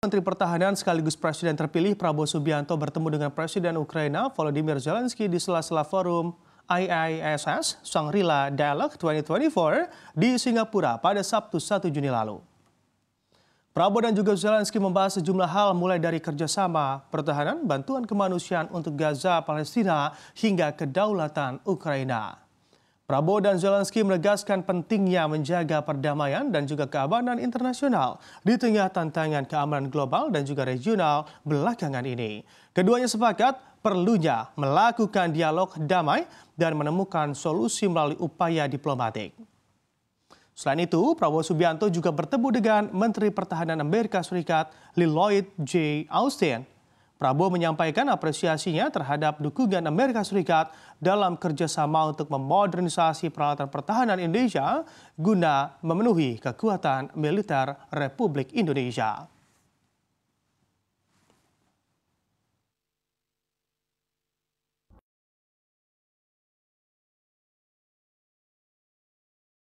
Menteri Pertahanan sekaligus Presiden terpilih Prabowo Subianto bertemu dengan Presiden Ukraina Volodymyr Zelensky di sela-sela forum IISS Shangri-La Dialogue 2024 di Singapura pada Sabtu 1 Juni lalu. Prabowo dan juga Zelensky membahas sejumlah hal mulai dari kerjasama, pertahanan, bantuan kemanusiaan untuk Gaza, Palestina, hingga kedaulatan Ukraina. Prabowo dan Zelensky menegaskan pentingnya menjaga perdamaian dan juga keamanan internasional di tengah tantangan keamanan global dan juga regional belakangan ini. Keduanya sepakat perlunya melakukan dialog damai dan menemukan solusi melalui upaya diplomatik. Selain itu, Prabowo Subianto juga bertemu dengan Menteri Pertahanan Amerika Serikat Lloyd J. Austin Prabowo menyampaikan apresiasinya terhadap dukungan Amerika Serikat dalam kerjasama untuk memodernisasi peralatan pertahanan Indonesia guna memenuhi kekuatan militer Republik Indonesia.